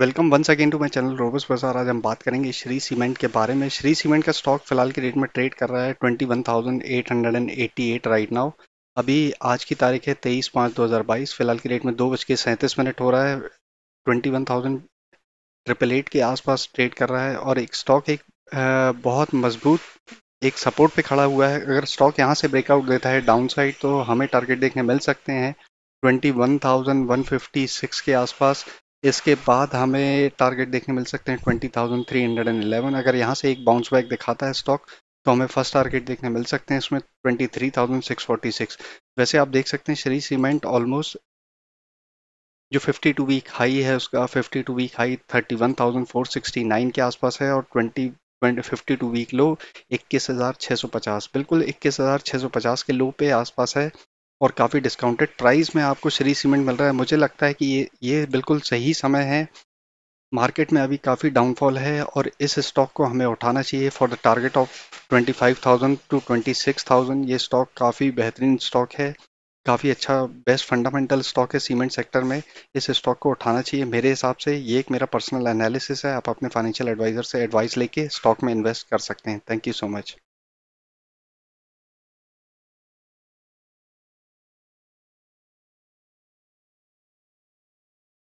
welcome one second to my channel रोबस बाजार आज हम बात करेंगे श्री सीमेंट के बारे में श्री सीमेंट का स्टॉक फिलहाल के रेट में ट्रेड कर रहा है 21,888 राइट नाउ अभी आज की तारीख है 23 पाँच 2022 फिलहाल की रेट में दो बज के सैंतीस मिनट हो रहा है थाउजेंड ट्रिपल एट के आसपास ट्रेड कर रहा है और एक स्टॉक एक बहुत मजबूत एक सपोर्ट पर खड़ा हुआ है अगर स्टॉक यहाँ से ब्रेकआउट देता है डाउन साइड तो हमें टारगेट देखने मिल सकते हैं 21,156 के आसपास इसके बाद हमें टारगेट देखने मिल सकते हैं twenty thousand three hundred and eleven अगर यहाँ से एक बाउंस बैक दिखाता है स्टॉक तो हमें फर्स्ट टारगेट देखने मिल सकते हैं इसमें twenty three thousand six forty six वैसे आप देख सकते हैं श्री सीमेंट ऑलमोस्ट जो फिफ्टी टू वीक हाई है उसका fifty two week high thirty one thousand four sixty nine के आसपास है और twenty fifty two week low इक्कीस हज़ार छः सौ पचास बिल्कुल इक्कीस हज़ार छः सौ पचास के लो पे आसपास है और काफ़ी डिस्काउंटेड प्राइस में आपको श्री सीमेंट मिल रहा है मुझे लगता है कि ये ये बिल्कुल सही समय है मार्केट में अभी काफ़ी डाउनफॉल है और इस स्टॉक को हमें उठाना चाहिए for the target of 25,000 to 26,000 ये स्टॉक काफ़ी बेहतरीन स्टॉक है काफ़ी अच्छा बेस्ट फंडामेंटल स्टॉक है सीमेंट सेक्टर में इस स्टॉक को उठाना चाहिए मेरे हिसाब से ये एक मेरा पर्सनल एनालिसिस है आप अपने फाइनेंशियल एडवाइज़र से एडवाइस लेके स्टॉक में इन्वेस्ट कर सकते हैं थैंक यू सो मच